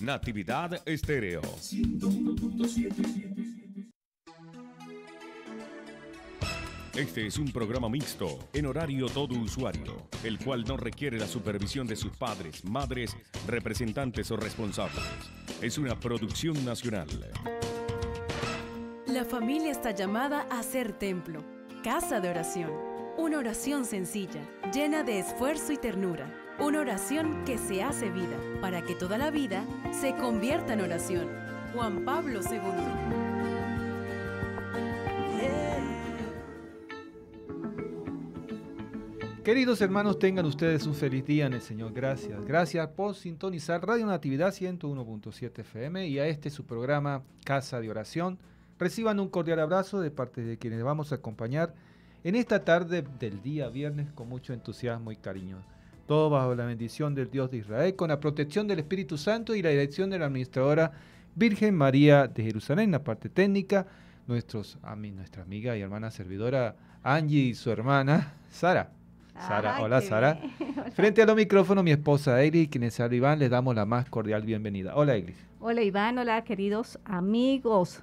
Natividad Estéreo. Este es un programa mixto, en horario todo usuario, el cual no requiere la supervisión de sus padres, madres, representantes o responsables. Es una producción nacional. La familia está llamada a ser templo, casa de oración, una oración sencilla, llena de esfuerzo y ternura una oración que se hace vida para que toda la vida se convierta en oración. Juan Pablo II. Queridos hermanos, tengan ustedes un feliz día en el Señor. Gracias. Gracias por sintonizar Radio Natividad 101.7 FM y a este su programa Casa de Oración. Reciban un cordial abrazo de parte de quienes vamos a acompañar en esta tarde del día viernes con mucho entusiasmo y cariño todo bajo la bendición del Dios de Israel, con la protección del Espíritu Santo y la dirección de la administradora Virgen María de Jerusalén. La parte técnica, nuestros, amigos, nuestra amiga y hermana servidora Angie y su hermana Sara. Sara, ah, hola Sara. Frente a los micrófonos, mi esposa Eglis, quienes habla Iván, les damos la más cordial bienvenida. Hola Eglis. Hola Iván, hola queridos amigos.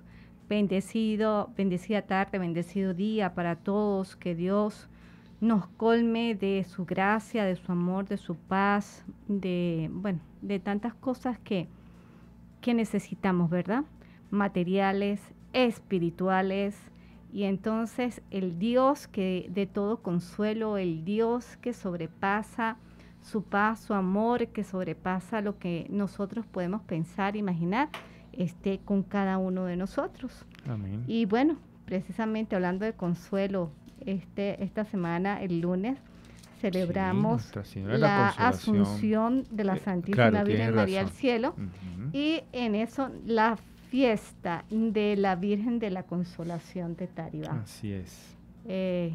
Bendecido, bendecida tarde, bendecido día para todos. Que Dios nos colme de su gracia, de su amor, de su paz, de, bueno, de tantas cosas que, que necesitamos, ¿verdad? Materiales, espirituales. Y entonces el Dios que de todo consuelo, el Dios que sobrepasa su paz, su amor, que sobrepasa lo que nosotros podemos pensar, imaginar, esté con cada uno de nosotros. Y bueno, precisamente hablando de consuelo, este, esta semana, el lunes, celebramos la, Asunción de la eh, Santísima Virgen María al Cielo y en eso la fiesta de la Virgen de la Consolación de Tariba. Así es. Eh,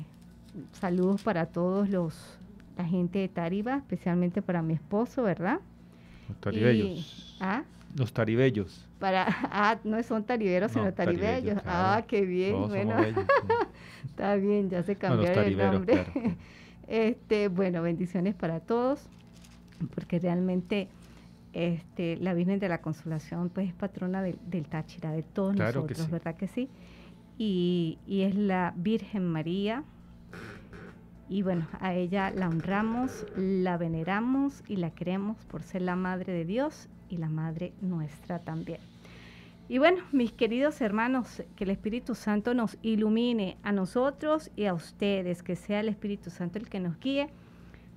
saludos para todos los la gente de Tariba, especialmente para mi esposo, ¿verdad? Los taribellos. ¿ah? Los taribellos. Para, ah, no son tariberos, sino taribellos. Ah, qué bien, bueno. Está bien, ya se cambió el nombre. Este, bueno, bendiciones para todos, porque realmente este, la Virgen de la Consolación pues, es patrona del, Táchira, de todos nosotros, ¿verdad que sí? Y, y es la Virgen María, y bueno, a ella la honramos, la veneramos y la queremos por ser la Madre de Dios y la Madre nuestra también. Y bueno, mis queridos hermanos, que el Espíritu Santo nos ilumine a nosotros y a ustedes, que sea el Espíritu Santo el que nos guíe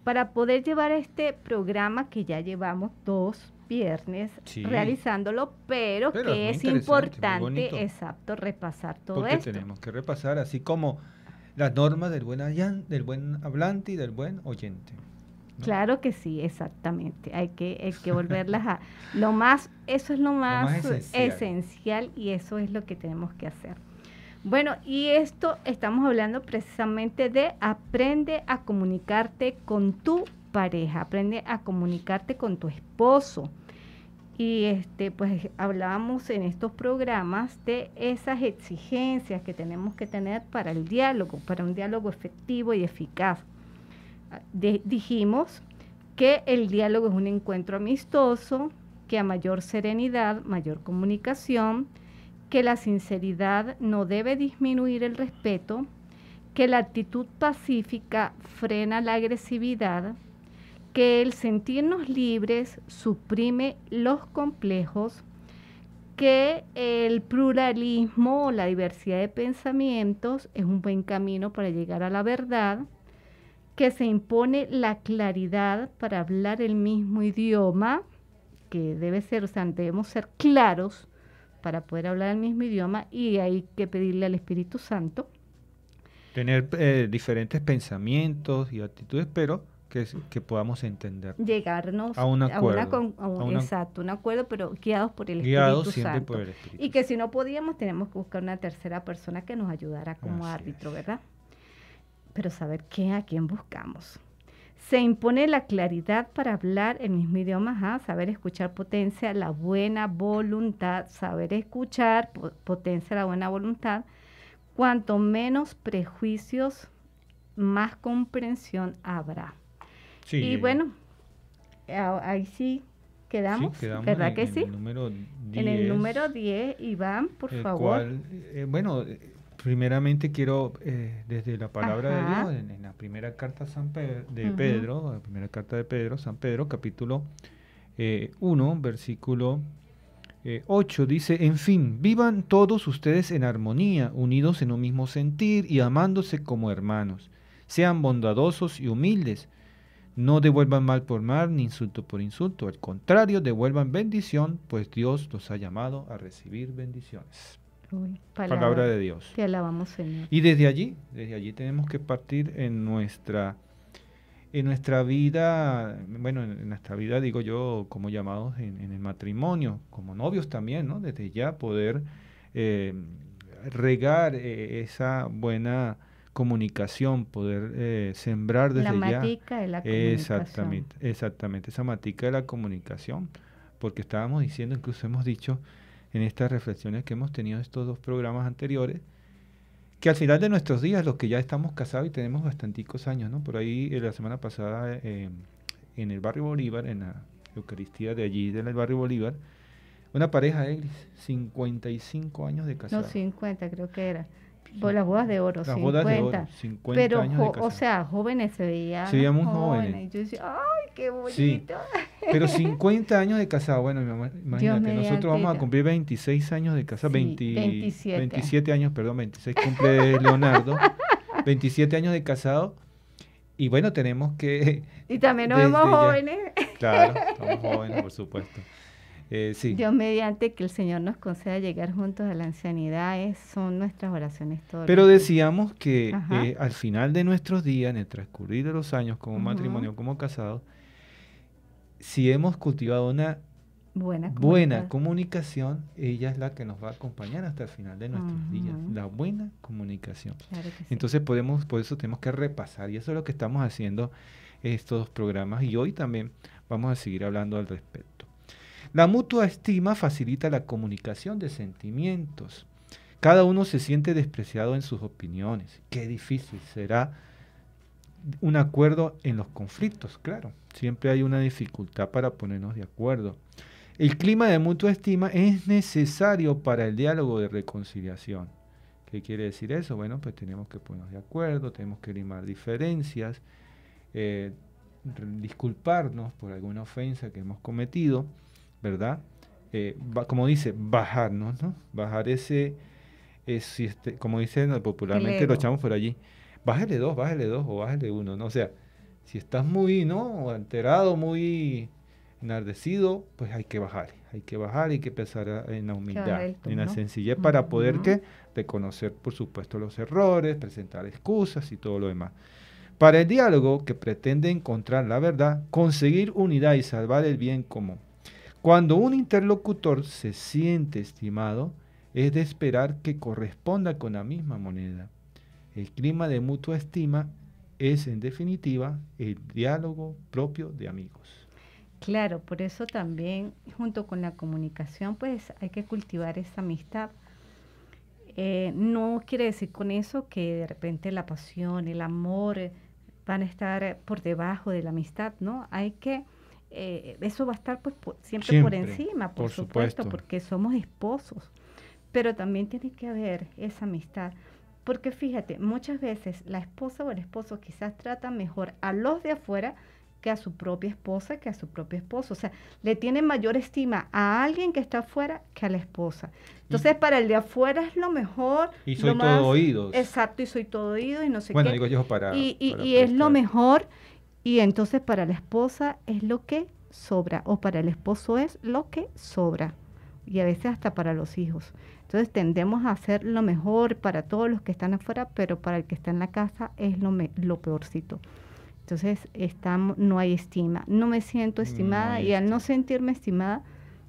para poder llevar este programa que ya llevamos dos viernes realizándolo, pero, que es, importante, exacto, repasar todo Porque esto. tenemos que repasar así como las normas del buen, del buen hablante y del buen oyente. Claro que sí, exactamente. Hay que, hay que volverlas a... Lo más, eso es lo más, esencial. esencial y eso es lo que tenemos que hacer. Bueno, y esto estamos hablando precisamente de aprende a comunicarte con tu pareja, aprende a comunicarte con tu esposo. Y este, pues hablábamos en estos programas de esas exigencias que tenemos que tener para el diálogo, para un diálogo efectivo y eficaz dijimos que el diálogo es un encuentro amistoso, que a mayor serenidad, mayor comunicación, que la sinceridad no debe disminuir el respeto, que la actitud pacífica frena la agresividad, que el sentirnos libres suprime los complejos, que el pluralismo o la diversidad de pensamientos es un buen camino para llegar a la verdad, que se impone la claridad para hablar el mismo idioma, que debe ser, o sea, debemos ser claros para poder hablar el mismo idioma y hay que pedirle al Espíritu Santo. Tener eh, diferentes pensamientos y actitudes, pero que, podamos entender. Llegarnos a un acuerdo. A un, exacto, un acuerdo, pero guiados por el guiados Espíritu Santo. Y que si no podíamos, tenemos que buscar una tercera persona que nos ayudara como árbitro, ¿verdad? pero saber qué, a quién buscamos. Se impone la claridad para hablar el mismo idioma, saber escuchar potencia, la buena voluntad, saber escuchar potencia, la buena voluntad. Cuanto menos prejuicios, más comprensión habrá. y bueno, ahí sí quedamos, ¿verdad en que sí? Número en el número 10, Iván, por favor. Eh, bueno, Primeramente quiero, eh, desde la palabra de Dios, en, la primera carta San Pedro, de Pedro, la primera carta de Pedro, San Pedro, capítulo 1, eh, versículo 8, eh, dice, en fin, vivan todos ustedes en armonía, unidos en un mismo sentir y amándose como hermanos. Sean bondadosos y humildes. No devuelvan mal por mal ni insulto por insulto. Al contrario, devuelvan bendición, pues Dios los ha llamado a recibir bendiciones. Palabra, de Dios. Te alabamos, Señor. Y desde allí, desde allí tenemos que partir en nuestra, en nuestra vida, bueno, en nuestra vida, digo yo, como llamados en, el matrimonio, como novios también, ¿no? Desde ya poder eh, regar eh, esa buena comunicación, poder eh, sembrar desde la matica de la comunicación. Exactamente, exactamente, esa matica de la comunicación, porque estábamos diciendo, incluso hemos dicho, en estas reflexiones que hemos tenido estos dos programas anteriores, que al final de nuestros días, los que ya estamos casados y tenemos bastanticos años, ¿no? Por ahí eh, la semana pasada em, en el barrio Bolívar, en la Eucaristía de allí, del barrio Bolívar, una pareja de 55 años de casados. No, 50 creo que era. Por las bodas de oro, las 50. Bodas de oro, pero, o sea, jóvenes se veían. Se veían muy jóvenes. yo decía, ¡ay, qué bonito! Pero 50 años de casado, bueno, mi imagínate, nosotros vamos a cumplir 26 años de casado, 27. años, perdón, 26 cumple Leonardo, 27 años de casado. Y bueno, tenemos que... Y también nos vemos jóvenes. claro, somos jóvenes, por supuesto. Eh, Dios mediante que el Señor nos conceda llegar juntos a la ancianidad, son nuestras oraciones todas. Pero decíamos que eh, al final de nuestros días, en el transcurrir de los años como matrimonio, como casado si hemos cultivado una buena, comunicación, ella es la que nos va a acompañar hasta el final de nuestros días, la buena comunicación. Entonces podemos, por eso tenemos que repasar y eso es lo que estamos haciendo estos programas y hoy también vamos a seguir hablando al respecto. La mutua estima facilita la comunicación de sentimientos. Cada uno se siente despreciado en sus opiniones. Qué difícil será un acuerdo en los conflictos, claro. Siempre hay una dificultad para ponernos de acuerdo. El clima de mutua estima es necesario para el diálogo de reconciliación. ¿Qué quiere decir eso? Bueno, pues tenemos que ponernos de acuerdo, tenemos que limar diferencias, eh, disculparnos por alguna ofensa que hemos cometido, ¿verdad? Eh, como dice, bajarnos, ¿no? Bajar ese, ese este, como dicen popularmente, lo echamos por allí, bájale dos, bájale dos o bájale uno, ¿no? O sea, si estás muy, ¿no? Alterado, muy enardecido, pues hay que bajar, hay que bajar, hay que pensar en la humildad, en la sencillez para poder reconocer, por supuesto, los errores, presentar excusas y todo lo demás. Para el diálogo que pretende encontrar la verdad, conseguir unidad y salvar el bien común. Cuando un interlocutor se siente estimado, es de esperar que corresponda con la misma moneda. El clima de mutua estima es en definitiva el diálogo propio de amigos. Claro, por eso también junto con la comunicación pues hay que cultivar esa amistad. Eh, no quiere decir con eso que de repente la pasión, el amor eh, van a estar eh, por debajo de la amistad, ¿no? Hay que, eso va a estar pues siempre, por encima, por, supuesto, porque somos esposos, pero también tiene que haber esa amistad. Porque fíjate, muchas veces la esposa o el esposo quizás trata mejor a los de afuera que a su propia esposa, que a su propio esposo. O sea, le tiene mayor estima a alguien que está afuera que a la esposa. Entonces, para el de afuera es lo mejor. Y soy todo oído. Exacto, y soy todo oído y no sé qué. Bueno, digo yo para y es lo mejor. Y entonces, para la esposa es lo que sobra, o para el esposo es lo que sobra y a veces hasta para los hijos. Entonces tendemos a hacer lo mejor para todos los que están afuera, pero para el que está en la casa es lo, lo peorcito. Entonces no hay estima, no me siento estimada y al no sentirme estimada,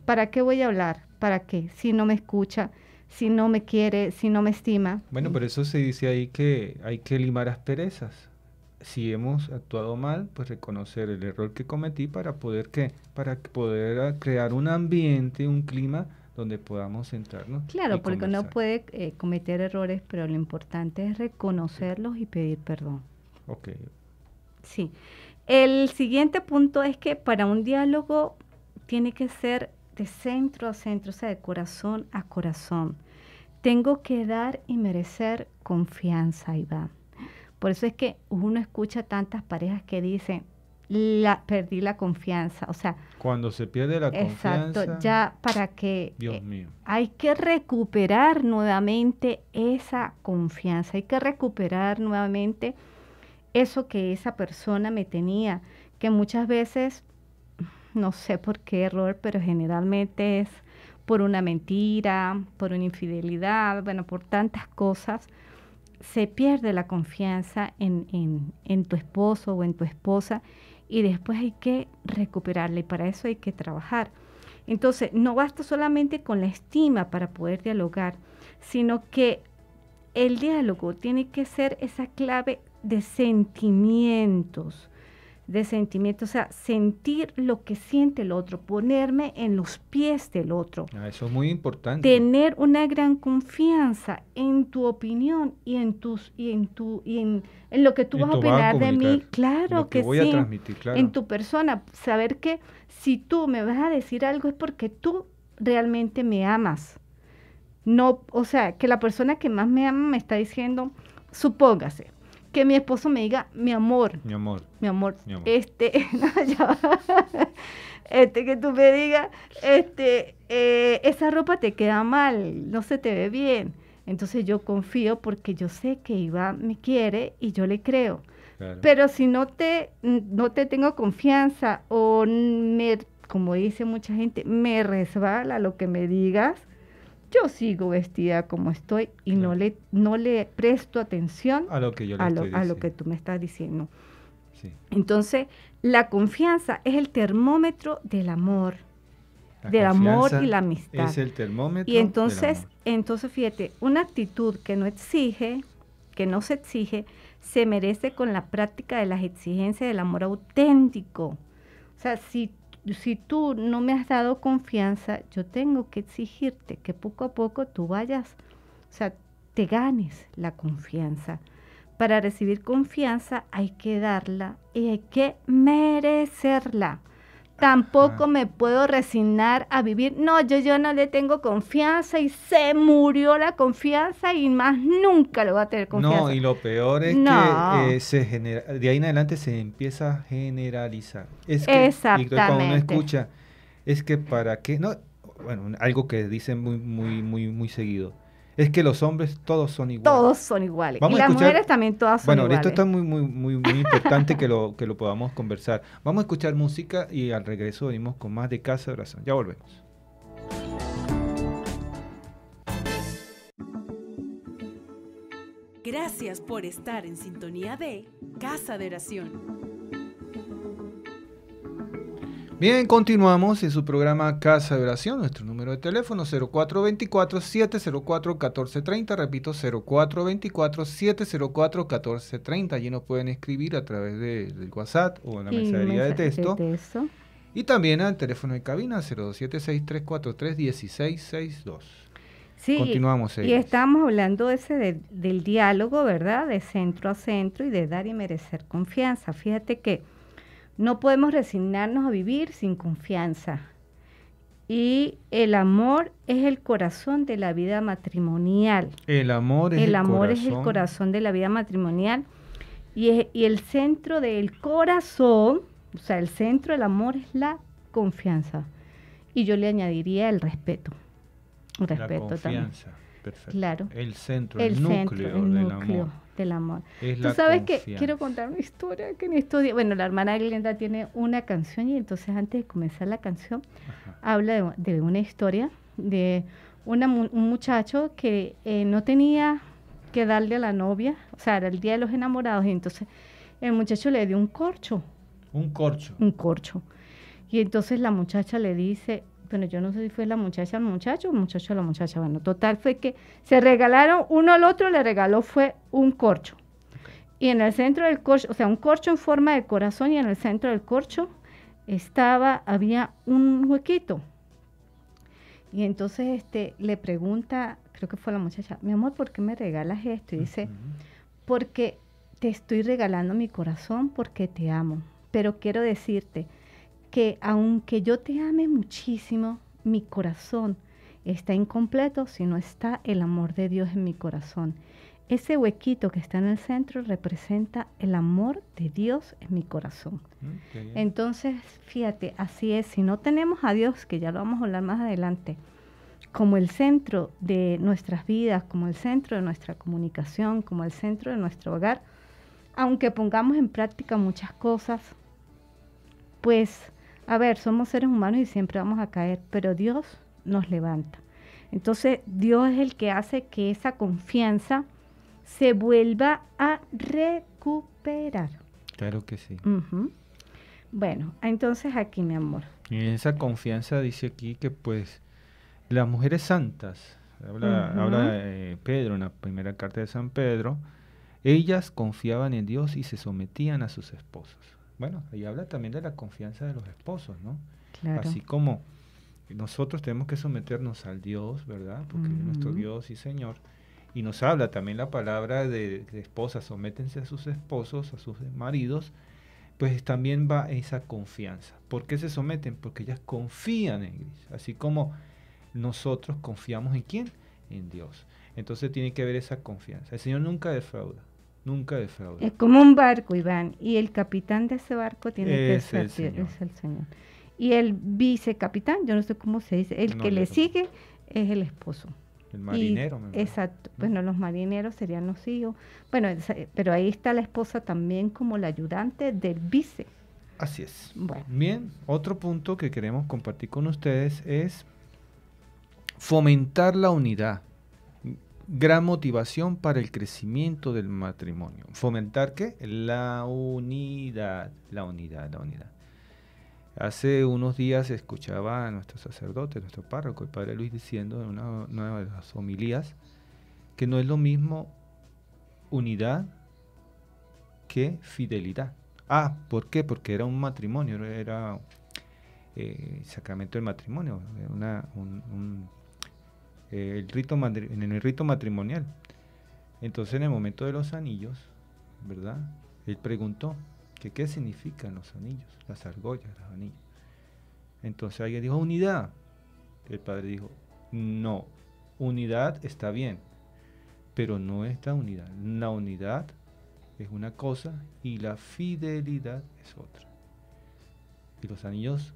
¿para qué voy a hablar? ¿Para qué? Si no me escucha, si no me quiere, si no me estima. Bueno, por eso se dice ahí que hay que limar asperezas si hemos actuado mal, pues reconocer el error que cometí para poder que para poder ah, crear un ambiente, un clima donde podamos centrarnos. Claro, porque uno puede eh, cometer errores, pero lo importante es reconocerlos y pedir perdón. Ok. Sí. El siguiente punto es que para un diálogo tiene que ser de centro a centro, o sea, de corazón a corazón. Tengo que dar y merecer confianza, Iván. Por eso es que uno escucha tantas parejas que dicen, la, perdí la confianza. O sea, cuando se pierde la confianza. Exacto, ya para que. Dios eh, mío. hay que recuperar nuevamente esa confianza, hay que recuperar nuevamente eso que esa persona me tenía, que muchas veces, no sé por qué error, pero generalmente es por una mentira, por una infidelidad, bueno, por tantas cosas se pierde la confianza en, tu esposo o en tu esposa y después hay que recuperarla y para eso hay que trabajar. Entonces, no basta solamente con la estima para poder dialogar, sino que el diálogo tiene que ser esa clave de sentimientos, de sentimiento, o sea, sentir lo que siente el otro, ponerme en los pies del otro. Ah, eso es muy importante. Tener una gran confianza en tu opinión y en tus y en tu y en, lo que tú vas a opinar de mí, claro que, sí, transmitir, en tu persona, saber que si tú me vas a decir algo es porque tú realmente me amas. No, o sea, que la persona que más me ama me está diciendo, supóngase, que mi esposo me diga mi amor. Mi amor. Mi amor. Este, este que tú me digas, este, eh, esa ropa te queda mal, no se te ve bien. Entonces yo confío porque yo sé que Iván me quiere y yo le creo. Pero si no te, no te tengo confianza o me, como dice mucha gente, me resbala lo que me digas, yo sigo vestida como estoy y no, le, no le presto atención a lo que, yo a, lo, a lo que tú me estás diciendo. Entonces, la confianza es el termómetro del amor. del amor y la amistad. Es el termómetro. Y entonces, entonces, fíjate, una actitud que no exige, que no se exige, se merece con la práctica de las exigencias del amor auténtico. O sea, si si tú no me has dado confianza, yo tengo que exigirte que poco a poco tú vayas, o sea, te ganes la confianza. Para recibir confianza hay que darla y hay que merecerla. Tampoco ah. me puedo resignar a vivir. No, yo, yo no le tengo confianza y se murió la confianza y más nunca lo voy a tener confianza. No, y lo peor es que eh, se de ahí en adelante se empieza a generalizar. Es Exactamente. Y cuando uno escucha, es que para qué, no, bueno, algo que dicen muy, muy, muy, muy seguido es que los hombres todos son iguales. Todos son iguales. y las mujeres también todas son iguales. Bueno, esto está muy, muy, muy, muy importante que, lo, que lo podamos conversar. Vamos a escuchar música y al regreso venimos con más de Casa de Oración. Ya volvemos. Gracias por estar en sintonía de Casa de Oración. Bien, continuamos en su programa Casa de Oración, nuestro número de teléfono 0424-704-1430, repito 0424-704-1430, allí nos pueden escribir a través del WhatsApp o en la mensajería de texto. Y también al teléfono de cabina 0276-343-1662. Sí, Continuamos, y estamos hablando ese del diálogo, ¿verdad? De centro a centro y de dar y merecer confianza. Fíjate que... No podemos resignarnos a vivir sin confianza. Y el amor es el corazón de la vida matrimonial. El amor es el, el amor corazón. es el corazón de la vida matrimonial. Y, el centro del corazón, o sea, el centro del amor es la confianza. Y yo le añadiría el respeto. respeto la confianza, Perfecto. Claro. El centro, el, núcleo del amor el amor. Tú sabes que quiero contar una historia que en estudio. Bueno, la hermana Glenda tiene una canción y entonces antes de comenzar la canción habla de, una historia de un muchacho que eh, no tenía que darle a la novia, o sea, era el día de los enamorados y entonces el muchacho le dio un corcho. Un corcho. Un corcho. Y entonces la muchacha le dice, bueno, yo no sé si fue la muchacha al muchacho o muchacho a la muchacha, bueno, total fue que se regalaron, uno al otro le regaló fue un corcho. Y en el centro del corcho, o sea, un corcho en forma de corazón y en el centro del corcho estaba, había un huequito. Y entonces este, le pregunta, creo que fue la muchacha, mi amor, ¿por qué me regalas esto? Y dice, porque te estoy regalando mi corazón porque te amo. Pero quiero decirte, que aunque yo te ame muchísimo, mi corazón está incompleto si no está el amor de Dios en mi corazón. Ese huequito que está en el centro representa el amor de Dios en mi corazón. Mm, Entonces, fíjate, así es, si no tenemos a Dios, que ya lo vamos a hablar más adelante, como el centro de nuestras vidas, como el centro de nuestra comunicación, como el centro de nuestro hogar, aunque pongamos en práctica muchas cosas, pues a ver, somos seres humanos y siempre vamos a caer, pero Dios nos levanta. Entonces Dios es el que hace que esa confianza se vuelva a recuperar. Claro que sí. Bueno, entonces aquí mi amor. Y esa confianza dice aquí que pues las mujeres santas, habla, eh, Pedro en la primera carta de San Pedro, ellas confiaban en Dios y se sometían a sus esposos bueno, ahí habla también de la confianza de los esposos, ¿no? Así como nosotros tenemos que someternos al Dios, ¿verdad? Porque es nuestro Dios y Señor. Y nos habla también la palabra de, de esposas, sométense a sus esposos, a sus maridos, pues también va esa confianza. ¿Por qué se someten? Porque ellas confían en Cristo, así como nosotros confiamos en quién? En Dios. Entonces tiene que haber esa confianza. El Señor nunca defrauda. Nunca defrauda. Es como un barco, Iván, y el capitán de ese barco tiene que ser el, Señor. Y el vicecapitán, yo no sé cómo se dice, el que le sigue es el esposo. El marinero. exacto. Bueno, los marineros serían los hijos. Bueno, eh, pero ahí está la esposa también como la ayudante del vice. Así es. Bien, otro punto que queremos compartir con ustedes es fomentar la unidad gran motivación para el crecimiento del matrimonio. Fomentar qué? La unidad, la unidad, la unidad. Hace unos días escuchaba a nuestro sacerdote, nuestro párroco, el padre Luis, diciendo en una, de las homilías que no es lo mismo unidad que fidelidad. Ah, ¿por qué? Porque era un matrimonio, era eh, sacramento del matrimonio, una, un, eh, el rito en el rito matrimonial. Entonces en el momento de los anillos, ¿verdad? Él preguntó que qué significan los anillos, las argollas, los anillos. Entonces alguien dijo, unidad. El padre dijo, no, unidad está bien, pero no está unidad. La unidad es una cosa y la fidelidad es otra. Y los anillos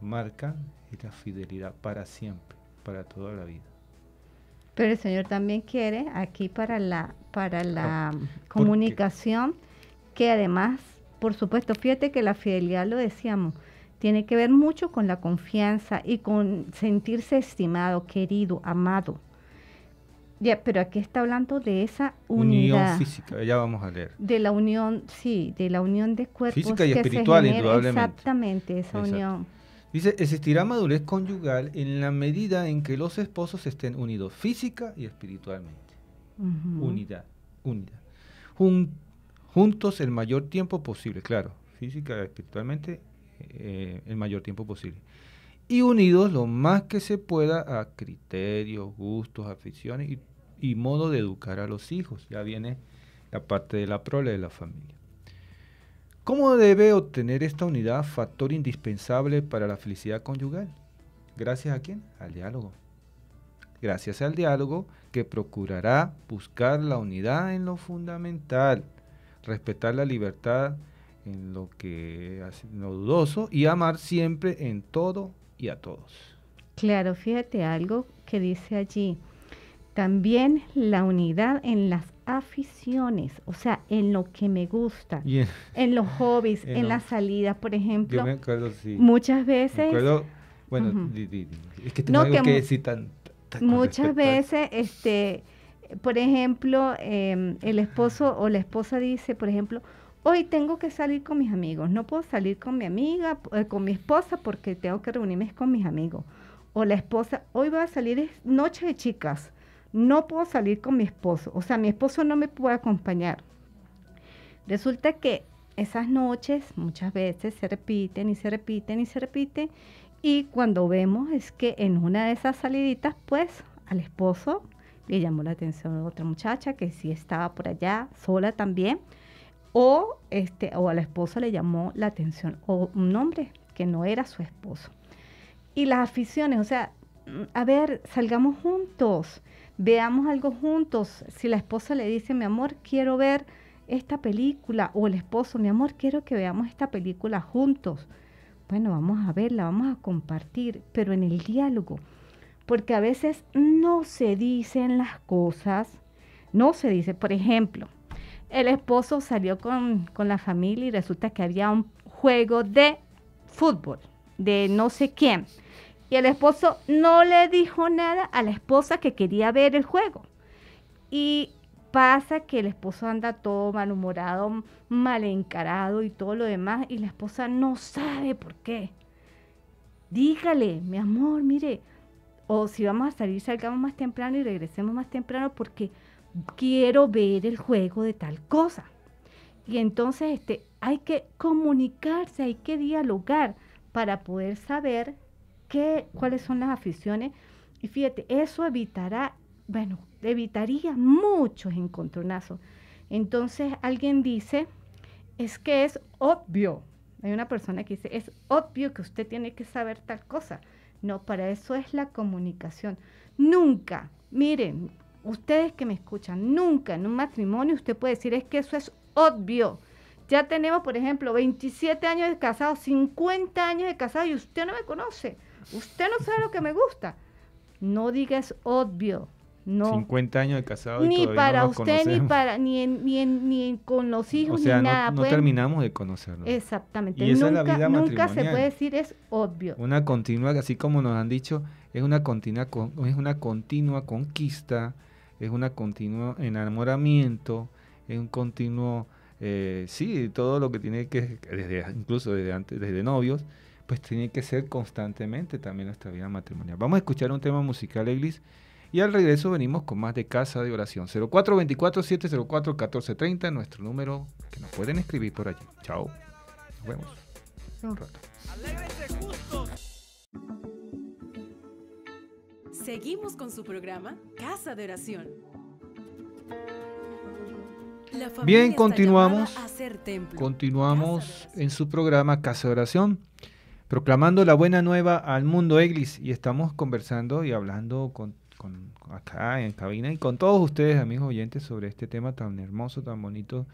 marcan la fidelidad para siempre, para toda la vida. Pero el Señor también quiere aquí para la, para la ah, comunicación, que además, por supuesto, fíjate que la fidelidad, lo decíamos, tiene que ver mucho con la confianza y con sentirse estimado, querido, amado. Ya, pero aquí está hablando de esa unidad, unión física, ya vamos a leer. De la unión, sí, de la unión de cuerpos. Física y espiritual, indudablemente. Exactamente, esa unión. Dice, existirá madurez conyugal en la medida en que los esposos estén unidos física y espiritualmente. Unidad, unidad. juntos el mayor tiempo posible, claro, física y espiritualmente eh, el mayor tiempo posible. Y unidos lo más que se pueda a criterios, gustos, aficiones y, y modo de educar a los hijos. Ya viene la parte de la prole de la familia. ¿Cómo debe obtener esta unidad factor indispensable para la felicidad conyugal? ¿Gracias a quién? Al diálogo. Gracias al diálogo que procurará buscar la unidad en lo fundamental, respetar la libertad en lo que es lo dudoso y amar siempre en todo y a todos. Claro, fíjate algo que dice allí. También la unidad en las aficiones, o sea, en lo que me gusta, en los hobbies, en, la salida, por ejemplo. Yo me Muchas veces. bueno, es que tengo que, decir Muchas veces, este, por ejemplo, em, el esposo o la esposa dice, por ejemplo, hoy tengo que salir con mis amigos, no puedo salir con mi amiga, eh, con mi esposa, porque tengo que reunirme con mis amigos. O la esposa, hoy voy a salir es noche de chicas no puedo salir con mi esposo, o sea, mi esposo no me puede acompañar. Resulta que esas noches muchas veces se repiten y se repiten y se repiten y cuando vemos es que en una de esas saliditas pues al esposo le llamó la atención otra muchacha que sí estaba por allá sola también o este o a la esposa le llamó la atención o un hombre que no era su esposo. Y las aficiones, o sea, mm, a ver, salgamos juntos veamos algo juntos. Si la esposa le dice, mi amor, quiero ver esta película, o el esposo, mi amor, quiero que veamos esta película juntos. Bueno, vamos a verla, vamos a compartir, pero en el diálogo, porque a veces no se dicen las cosas, no se dice, por ejemplo, el esposo salió con, con la familia y resulta que había un juego de fútbol, de no sé quién y el esposo no le dijo nada a la esposa que quería ver el juego. Y pasa que el esposo anda todo malhumorado, mal encarado y todo lo demás, y la esposa no sabe por qué. Dígale, mi amor, mire, o si vamos a salir, salgamos más temprano y regresemos más temprano porque quiero ver el juego de tal cosa. Y entonces este, hay que comunicarse, hay que dialogar para poder saber qué, cuáles son las aficiones. Y fíjate, eso evitará, bueno, evitaría muchos encontronazos. Entonces alguien dice, es que es obvio. Hay una persona que dice, es obvio que usted tiene que saber tal cosa. No, para eso es la comunicación. Nunca, miren, ustedes que me escuchan, nunca en un matrimonio usted puede decir, es que eso es obvio. Ya tenemos, por ejemplo, 27 años de casado, 50 años de casado y usted no me conoce. Usted no sabe lo que me gusta. No digas obvio. No. 50 años de casado. Y ni para no usted, ni para, ni, en, ni, ni con los hijos, ni no, No terminamos de conocerlo Exactamente. nunca, se puede decir es obvio. Una continua, así como nos han dicho, es una continua, es una continua conquista, es una continua enamoramiento, es un continuo, eh, sí, todo lo que tiene que, desde, incluso desde antes, desde novios, pues tiene que ser constantemente también nuestra vida matrimonial. Vamos a escuchar un tema musical, Eglis, y al regreso venimos con más de Casa de Oración. 0424-704-1430, nuestro número que nos pueden escribir por allí. Chao. Nos vemos en un rato. Seguimos con su programa Casa de Oración. Bien, continuamos. Continuamos en su programa Casa de Oración proclamando la buena nueva al mundo Eglis y estamos conversando y hablando con, con, acá en cabina y con todos ustedes amigos oyentes sobre este tema tan hermoso, tan bonito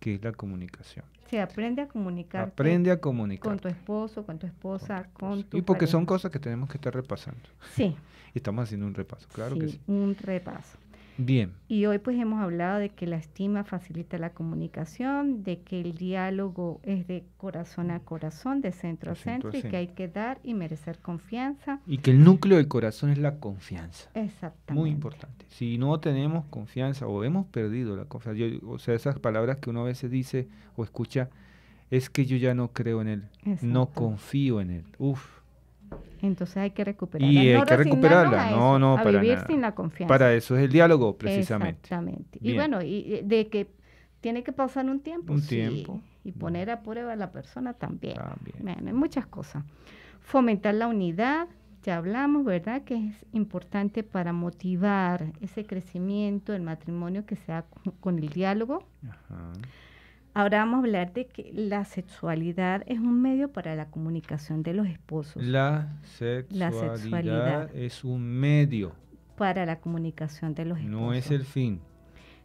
que es la comunicación. Se aprende a comunicar. Aprende a comunicar. Con tu esposo, con tu esposa, con, tu. Y porque son cosas que tenemos que estar repasando. Sí. estamos haciendo un repaso, claro que sí. Un repaso. Bien. Y hoy pues hemos hablado de que la estima facilita la comunicación, de que el diálogo es de corazón a corazón, de centro, a centro, y que hay que dar y merecer confianza. Y que el núcleo del corazón es la confianza. Exactamente. Muy importante. Si no tenemos confianza o hemos perdido la confianza, o sea, esas palabras que uno a veces dice o escucha, es que yo ya no creo en él, no confío en él. Uf, entonces hay que recuperarla. Y hay que recuperarla, no, no, para vivir sin la confianza. Para eso es el diálogo, precisamente. Exactamente. Y bueno, y de que tiene que pasar un tiempo. Un tiempo. Y poner a prueba a la persona también. muchas cosas. Fomentar la unidad, ya hablamos, ¿verdad? Que es importante para motivar ese crecimiento del matrimonio que sea con el diálogo. Ajá Ahora vamos a hablar de que la sexualidad es un medio para la comunicación de los esposos. La sexualidad, es un medio. Para la comunicación de los esposos. No es el fin.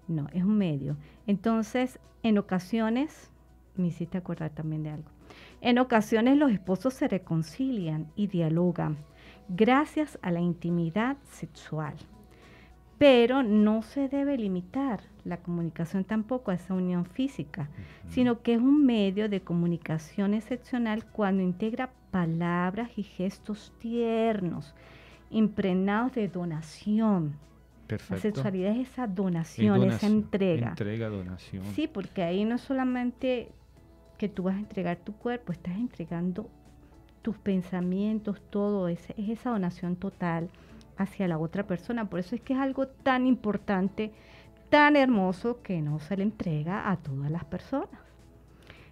No, es un medio. Entonces, en ocasiones, me hiciste acordar también de algo, en ocasiones los esposos se reconcilian y dialogan gracias a la intimidad sexual pero no se debe limitar la comunicación tampoco a esa unión física, sino que es un medio de comunicación excepcional cuando integra palabras y gestos tiernos, impregnados de donación. Perfecto. La sexualidad es esa donación, esa entrega. Entrega, donación. Sí, porque ahí no solamente que tú vas a entregar tu cuerpo, estás entregando tus pensamientos, todo, eso. es esa donación total hacia la otra persona. Por eso es que es algo tan importante, tan hermoso, que no se le entrega a todas las personas.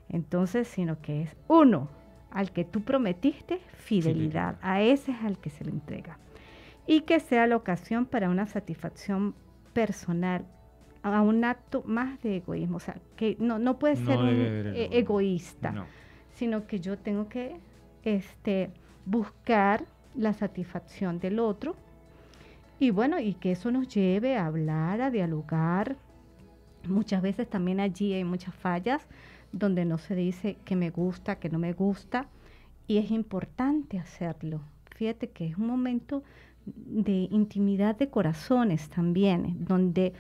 Entonces, sino que es uno, al que tú prometiste fidelidad, a ese es al que se le entrega. Y que sea la ocasión para una satisfacción personal, a un acto más de egoísmo. O sea, que no, puede ser e-, egoísta, sino que yo tengo que este, buscar la satisfacción del otro y bueno, y que eso nos lleve a hablar, a dialogar. Muchas veces también allí hay muchas fallas donde no se dice que me gusta, que no me gusta, y es importante hacerlo. Fíjate que es un momento de intimidad de corazones también, donde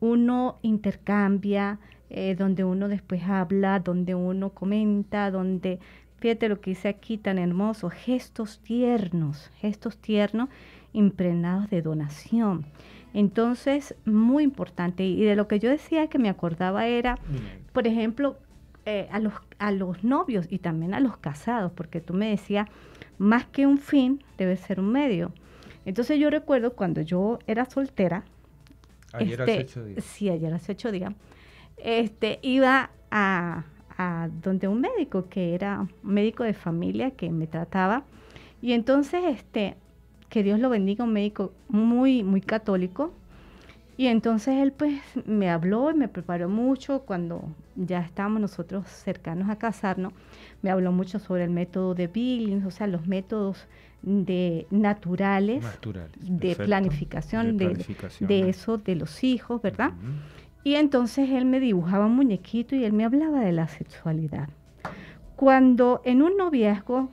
uno intercambia, eh, donde uno después habla, donde uno comenta, donde, fíjate lo que dice aquí tan hermoso, gestos tiernos, gestos tiernos impregnados de donación. Entonces, muy importante. Y de lo que yo decía que me acordaba era, por ejemplo, eh, a, los, a los novios y también a los casados, porque tú me decías, más que un fin, debe ser un medio. Entonces yo recuerdo cuando yo era soltera, ayer este, hace ocho días. Sí, ayer hace ocho días, este, iba a, a donde un médico que era médico de familia que me trataba. Y entonces este, que Dios lo bendiga, un médico muy, muy católico. Y entonces él pues me habló y me preparó mucho cuando ya estábamos nosotros cercanos a casarnos. Me habló mucho sobre el método de Billings, o sea, los métodos de naturales, de, planificación, de, eso, de los hijos, ¿verdad? Y entonces él me dibujaba un muñequito y él me hablaba de la sexualidad. Cuando en un noviazgo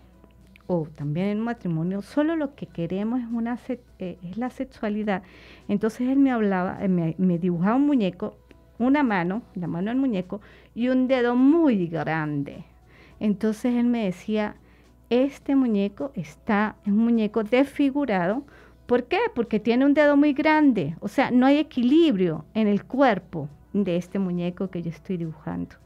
o también en un matrimonio, solo lo que queremos es, una, eh, es la sexualidad. Entonces él me hablaba, eh, me, me dibujaba un muñeco, una mano, la mano del muñeco, y un dedo muy grande. Entonces él me decía, este muñeco está, es un muñeco desfigurado. ¿Por qué? Porque tiene un dedo muy grande. O sea, no hay equilibrio en el cuerpo de este muñeco que yo estoy dibujando.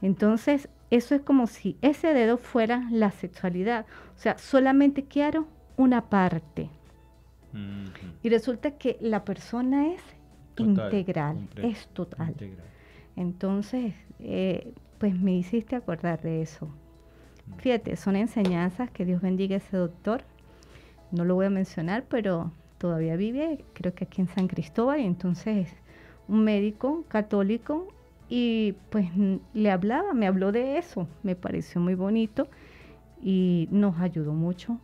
Entonces, eso es como si ese dedo fuera la sexualidad. O sea, solamente quiero una parte. Y resulta que la persona es integral, es total. Entonces, eh, pues me hiciste acordar de eso. Mm. Fíjate, son enseñanzas que Dios bendiga a ese doctor. No lo voy a mencionar, pero todavía vive, creo que aquí en San Cristóbal, y entonces un médico católico y pues le hablaba, me habló de eso, me pareció muy bonito y nos ayudó mucho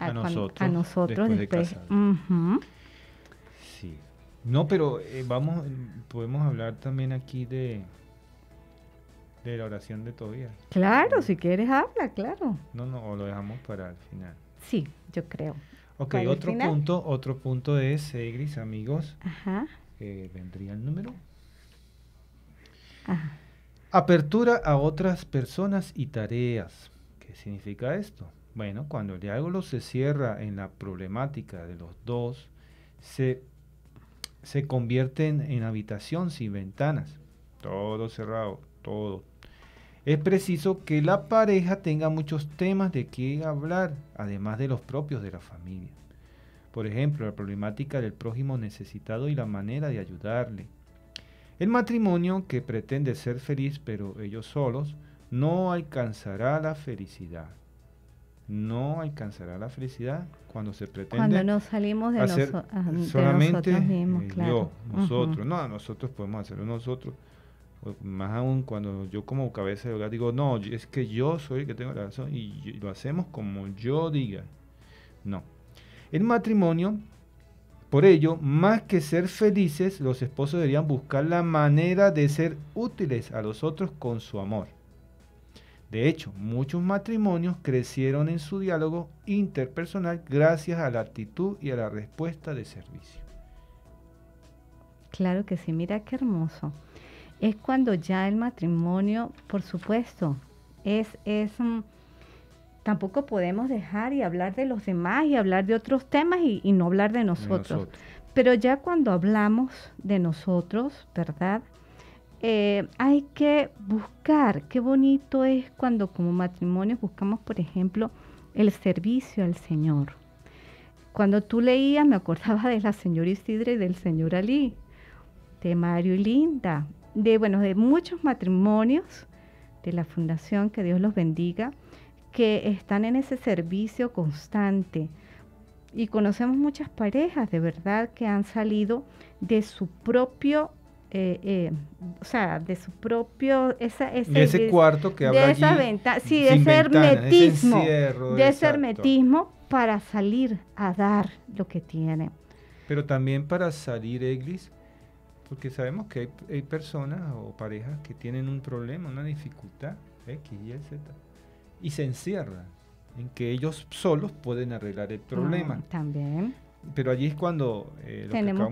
a, nosotros, a nosotros después. Sí. No, pero eh, vamos, podemos hablar también aquí de de la oración de todavía Claro, si quieres habla, claro. No, no, o lo dejamos para el final. Sí, yo creo. Ok, otro punto, otro punto es, eh, gris amigos, Ajá. Eh, vendría el número Apertura a otras personas y tareas. ¿Qué significa esto? Bueno, cuando el diálogo se cierra en la problemática de los dos, se, se convierten en habitación sin ventanas. Todo cerrado, todo. Es preciso que la pareja tenga muchos temas de qué hablar, además de los propios de la familia. Por ejemplo, la problemática del prójimo necesitado y la manera de ayudarle el matrimonio que pretende ser feliz pero ellos solos no alcanzará la felicidad. No alcanzará la felicidad cuando se pretende. Cuando nos salimos de, hacer solamente nosotros eh, claro. Yo, nosotros. No, nosotros podemos hacerlo nosotros. más aún cuando yo como cabeza de hogar digo, no, es que yo soy el que tengo la razón y lo hacemos como yo diga. No. El matrimonio por ello, más que ser felices, los esposos deberían buscar la manera de ser útiles a los otros con su amor. De hecho, muchos matrimonios crecieron en su diálogo interpersonal gracias a la actitud y a la respuesta de servicio. Claro que sí, mira qué hermoso. Es cuando ya el matrimonio, por supuesto, es, es mm, tampoco podemos dejar y hablar de los demás y hablar de otros temas y, no hablar de nosotros. Pero ya cuando hablamos de nosotros, ¿verdad? Eh, hay que buscar, qué bonito es cuando como matrimonio buscamos, por ejemplo, el servicio al Señor. Cuando tú leías, me acordaba de la señora Isidre y del señor Ali, de Mario y Linda, de, bueno, de muchos matrimonios de la fundación, que Dios los bendiga, que están en ese servicio constante. Y conocemos muchas parejas de verdad que han salido de su propio eh, eh, o sea, de su propio, esa, ese, ese cuarto que habla de esa venta, sí, de ese hermetismo, de ese hermetismo para salir a dar lo que tiene. Pero también para salir, Eglis, porque sabemos que hay, hay personas o parejas que tienen un problema, una dificultad X, Y, Z y se encierra en que ellos solos pueden arreglar el ah, problema. también. Pero allí es cuando eh, tenemos,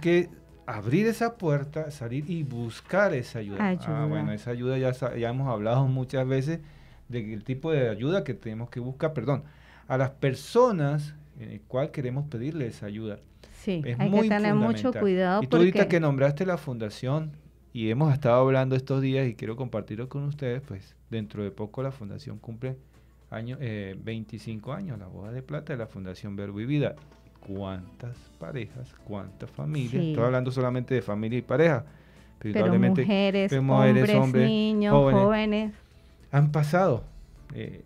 que, abrir esa puerta, salir y buscar esa ayuda. Ah, bueno, esa ayuda ya, hemos hablado muchas veces del tipo de ayuda que tenemos que buscar, perdón, a las personas en el cual queremos pedirles ayuda. Sí, hay que tener mucho cuidado. Y tú ahorita que nombraste la fundación y hemos estado hablando estos días y quiero compartirlo con ustedes, pues dentro de poco la fundación cumple año, 25 eh, años, la boda de plata de la fundación Verbo y Vida. ¿Cuántas parejas, cuántas familias? Estoy hablando solamente de familia y pareja. Pero, mujeres, hombres, niños, jóvenes, han pasado. Eh,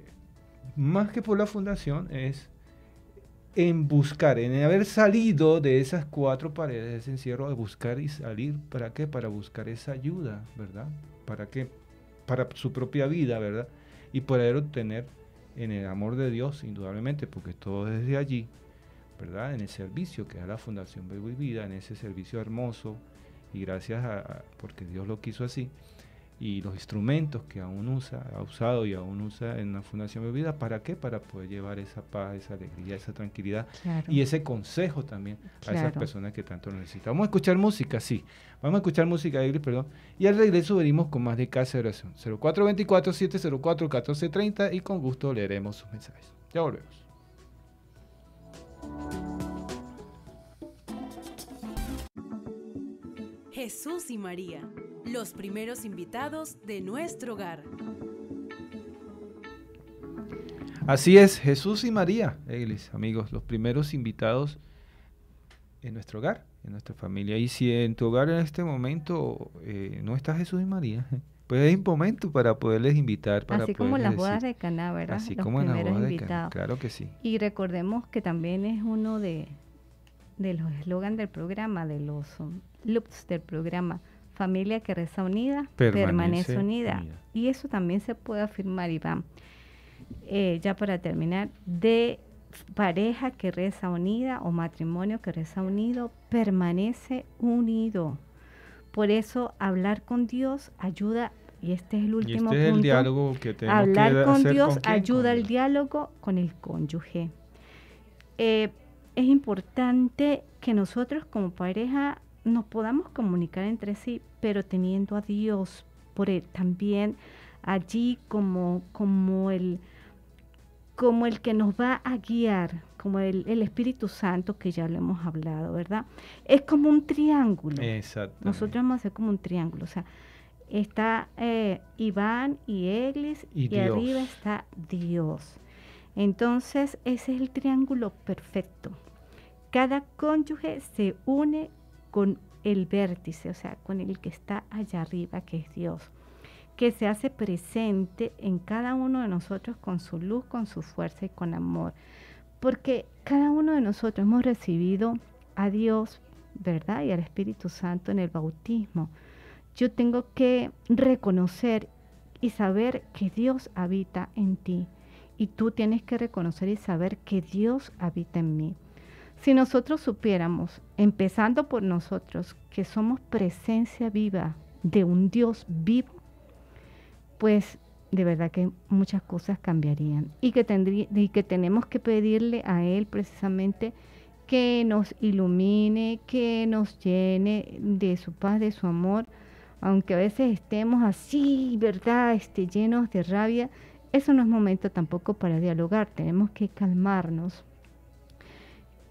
más que por la fundación es en buscar, en haber salido de esas cuatro paredes, de ese encierro, de buscar y salir. ¿Para qué? Para buscar esa ayuda, ¿verdad? ¿Para qué? Para su propia vida, ¿verdad? Y poder obtener en el amor de Dios, indudablemente, porque todo desde allí, ¿verdad? En el servicio que da la Fundación Bebo Vida, en ese servicio hermoso, y gracias a, a porque Dios lo quiso así, y los instrumentos que aún usa, ha usado y aún usa en la Fundación Bebida, ¿para qué? Para poder llevar esa paz, esa alegría, esa tranquilidad y ese consejo también a esas personas que tanto lo necesitan. Vamos a escuchar música, sí. Vamos a escuchar música, alegre, perdón. Y al regreso venimos con más de Casa de Oración. 0424-704-1430 y con gusto leeremos sus mensajes. Ya volvemos. Jesús y María, los primeros invitados de nuestro hogar. Así es, Jesús y María, Eglis, amigos, los primeros invitados en nuestro hogar, en nuestra familia. Y si en tu hogar en este momento eh, no está Jesús y María, pues es un momento para poderles invitar. Para así como las bodas de Caná, ¿verdad? Así como las bodas de Caná, claro que sí. Y recordemos que también es uno de, de los eslogan del programa, de los um, loops del programa, familia que reza unida, permanece, unida. Y eso también se puede afirmar, Iván. Eh, ya para terminar, de pareja que reza unida o matrimonio que reza unido, permanece unido. Por eso hablar con Dios ayuda, y este es el este último punto, diálogo que Hablar con Dios ayuda al diálogo con el cónyuge. Eh, es importante que nosotros como pareja nos podamos comunicar entre sí, pero teniendo a Dios por él también allí como, como el como el que nos va a guiar, como el, Espíritu Santo, que ya lo hemos hablado, ¿verdad? Es como un triángulo. Exacto. Nosotros vamos a hacer como un triángulo. O sea, está eh, Iván y Eglis y arriba está Dios. Entonces, ese es el triángulo perfecto. Cada cónyuge se une con el vértice, o sea, con el que está allá arriba, que es Dios, que se hace presente en cada uno de nosotros con su luz, con su fuerza y con amor. Porque cada uno de nosotros hemos recibido a Dios, ¿verdad? Y al Espíritu Santo en el bautismo. Yo tengo que reconocer y saber que Dios habita en ti y tú tienes que reconocer y saber que Dios habita en mí. Si nosotros supiéramos, empezando por nosotros, que somos presencia viva de un Dios vivo, pues de verdad que muchas cosas cambiarían y que, que tenemos que pedirle a Él precisamente que nos ilumine, que nos llene de su paz, de su amor, aunque a veces estemos así, ¿verdad? Este, llenos de rabia, eso no es momento tampoco para dialogar, tenemos que calmarnos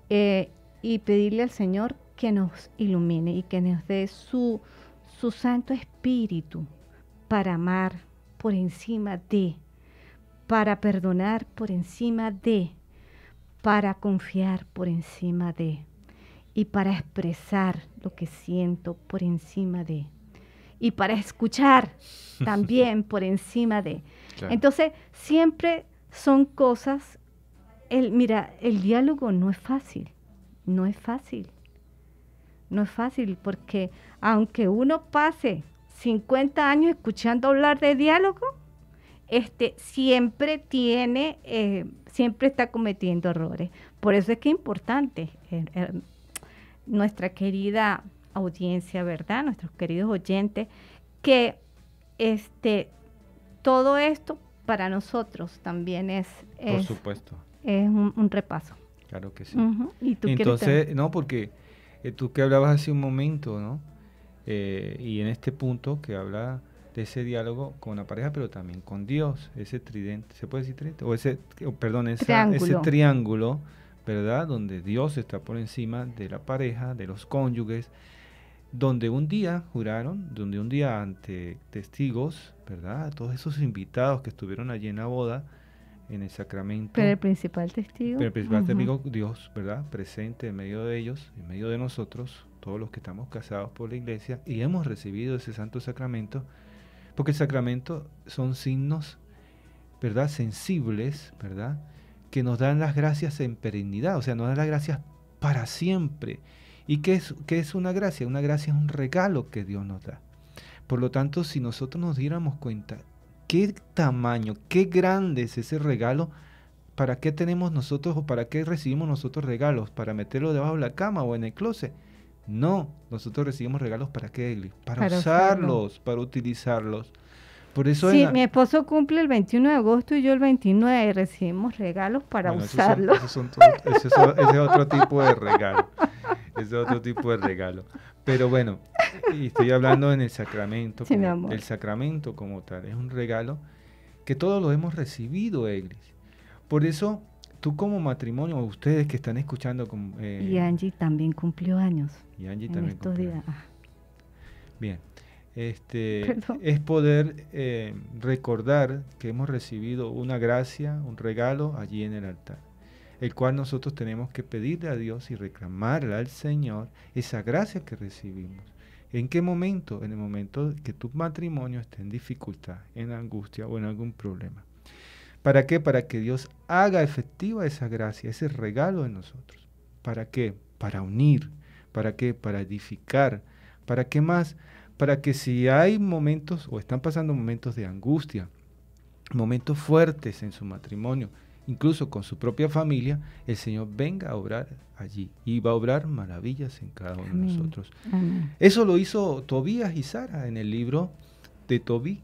eh, y pedirle al Señor que nos ilumine y que nos dé su, su Santo Espíritu para amar por encima de, para perdonar por encima de, para confiar por encima de y para expresar lo que siento por encima de y para escuchar también por encima de. Entonces, siempre son cosas, el, mira, el diálogo no es fácil, no es fácil, no es fácil, porque aunque uno pase 50 años escuchando hablar de diálogo, este, siempre tiene, eh, siempre está cometiendo errores. Por eso es que es importante er, er, nuestra querida audiencia, ¿verdad? Nuestros queridos oyentes, que este, todo esto para nosotros también es... Por supuesto. Es un, repaso. Claro que sí. ¿Y Entonces, no, porque eh, tú que hablabas hace un momento, ¿no? Eh, y en este punto que habla de ese diálogo con la pareja, pero también con Dios, ese tridente, ¿se puede decir tridente? O ese, oh, perdón, ese triángulo, ¿verdad? Donde Dios está por encima de la pareja, de los cónyuges, donde un día juraron, donde un día ante testigos todos esos invitados que estuvieron allí en la boda, en el sacramento. Pero el principal testigo. Pero el principal testigo, Dios, ¿verdad? Presente en medio de ellos, en medio de nosotros, todos los que estamos casados por la iglesia y hemos recibido ese santo sacramento, porque el sacramento son signos, ¿verdad? Sensibles, ¿verdad? Que nos dan las gracias en perennidad, o sea, nos dan las gracias para siempre. ¿Y qué es, qué es una gracia? Una gracia es un regalo que Dios nos da. Por lo tanto, si nosotros nos diéramos cuenta qué tamaño, qué grande es ese regalo, para qué tenemos nosotros o para qué recibimos nosotros regalos, para meterlo debajo de la cama o en el closet. No, nosotros recibimos regalos para qué, para, usarlos, para utilizarlos. Por eso sí, mi esposo cumple el 21 de agosto y yo el 29 recibimos regalos para usarlos. ese, es otro tipo de regalo. Ese es otro tipo de regalo. Pero bueno, estoy hablando en el sacramento, el sacramento como tal, es un regalo que todos lo hemos recibido, Eglis. Por eso, tú como matrimonio, ustedes que están escuchando... Eh, y Angie también cumplió años. Y Angie también Bien, este, es poder eh, recordar que hemos recibido una gracia, un regalo allí en el altar el cual nosotros tenemos que pedirle a Dios y reclamarle al Señor esa gracia que recibimos. ¿En qué momento? En el momento que tu matrimonio esté en dificultad, en angustia o en algún problema. ¿Para qué? Para que Dios haga efectiva esa gracia, ese regalo en nosotros. ¿Para qué? Para unir. ¿Para qué? Para edificar. ¿Para qué más? Para que si hay momentos o están pasando momentos de angustia, momentos fuertes en su matrimonio, incluso con su propia familia, el Señor venga a obrar allí y va a obrar maravillas en cada uno de nosotros. Eso lo hizo Tobías y Sara en el libro de Tobí,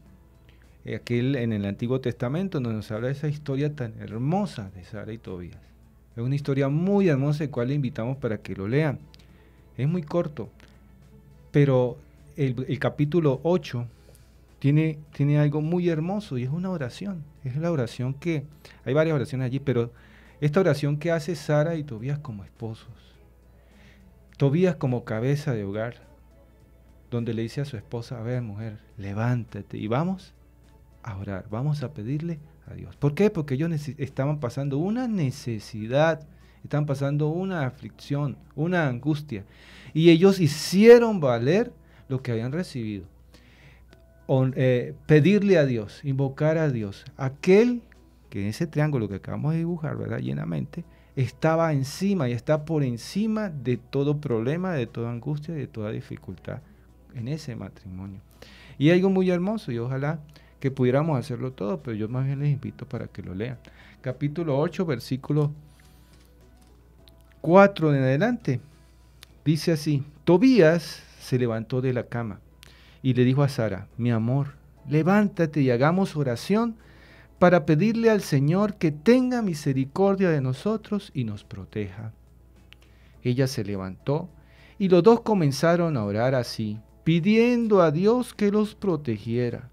eh, aquel en el Antiguo Testamento donde nos habla esa historia tan hermosa de Sara y Tobías. Es una historia muy hermosa, la cual le invitamos para que lo lean. Es muy corto, pero el, el capítulo 8 tiene, algo muy hermoso y es una oración. Es la oración que, hay varias oraciones allí, pero esta oración que hace Sara y Tobías como esposos. Tobías como cabeza de hogar, donde le dice a su esposa, a ver mujer, levántate y vamos a orar, vamos a pedirle a Dios. ¿Por qué? Porque ellos estaban pasando una necesidad, estaban pasando una aflicción, una angustia. Y ellos hicieron valer lo que habían recibido. Eh, pedirle a Dios, invocar a Dios, aquel que en ese triángulo que acabamos de dibujar, ¿verdad? Llenamente, estaba encima y está por encima de todo problema, de toda angustia, de toda dificultad en ese matrimonio. Y algo muy hermoso y ojalá que pudiéramos hacerlo todo, pero yo más bien les invito para que lo lean. Capítulo 8, versículo 4 en adelante. Dice así, Tobías se levantó de la cama y le dijo a Sara, mi amor, levántate y hagamos oración para pedirle al Señor que tenga misericordia de nosotros y nos proteja. Ella se levantó y los dos comenzaron a orar así, pidiendo a Dios que los protegiera.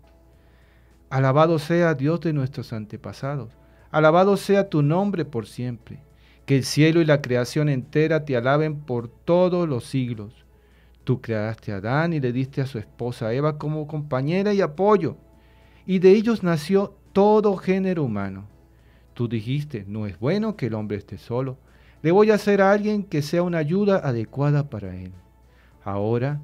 Alabado sea Dios de nuestros antepasados, alabado sea tu nombre por siempre, que el cielo y la creación entera te alaben por todos los siglos. Tú creaste a Adán y le diste a su esposa Eva como compañera y apoyo, y de ellos nació todo género humano. Tú dijiste, no es bueno que el hombre esté solo, le voy a hacer a alguien que sea una ayuda adecuada para él. Ahora,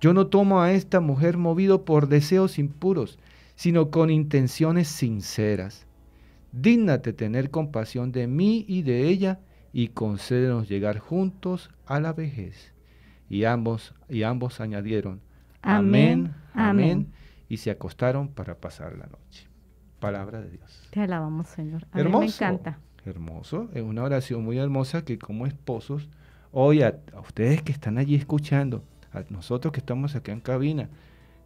yo no tomo a esta mujer movido por deseos impuros, sino con intenciones sinceras. Dígnate tener compasión de mí y de ella, y concédenos llegar juntos a la vejez. Y ambos, y ambos añadieron, amén, amén, y se acostaron para pasar la noche. Palabra de Dios. Te alabamos, Señor. A hermoso, mí me encanta. Hermoso, es una oración muy hermosa que como esposos, hoy a, ustedes que están allí escuchando, a nosotros que estamos aquí en cabina,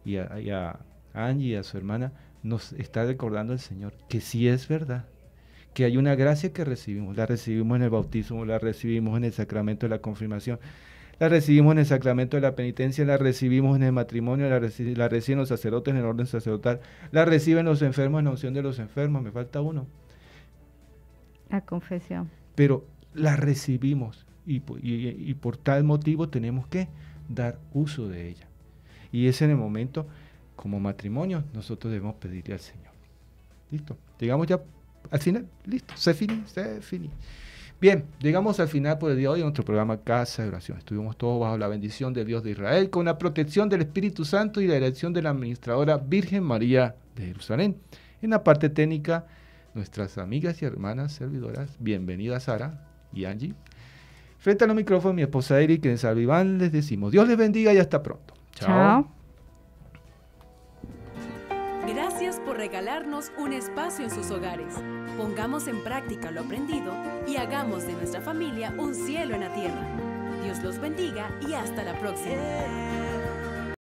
y a, y a Angie y a su hermana, nos está recordando el Señor que sí es verdad, que hay una gracia que recibimos, la recibimos en el bautismo, la recibimos en el sacramento de la confirmación, la recibimos en el sacramento de la penitencia, la recibimos en el matrimonio, la, reciben los sacerdotes en el orden sacerdotal, la reciben los enfermos en la unción de los enfermos, me falta uno. La confesión. Pero la recibimos y, y por tal motivo tenemos que dar uso de ella. Y es en el momento, como matrimonio, nosotros debemos pedirle al Señor. Listo, llegamos ya al final, listo, se finí, se finí. Bien, llegamos al final por el día de hoy de nuestro programa Casa de Oración. Estuvimos todos bajo la bendición de Dios de Israel, con la protección del Espíritu Santo y la dirección de la administradora Virgen María de Jerusalén. En la parte técnica, nuestras amigas y hermanas servidoras, bienvenidas Sara y Angie. Frente al micrófono mi esposa Eric que les les decimos Dios les bendiga y hasta pronto. Chao. Gracias por regalarnos un espacio en sus hogares. Pongamos en práctica lo aprendido y hagamos de nuestra familia un cielo en la tierra. Dios los bendiga y hasta la próxima.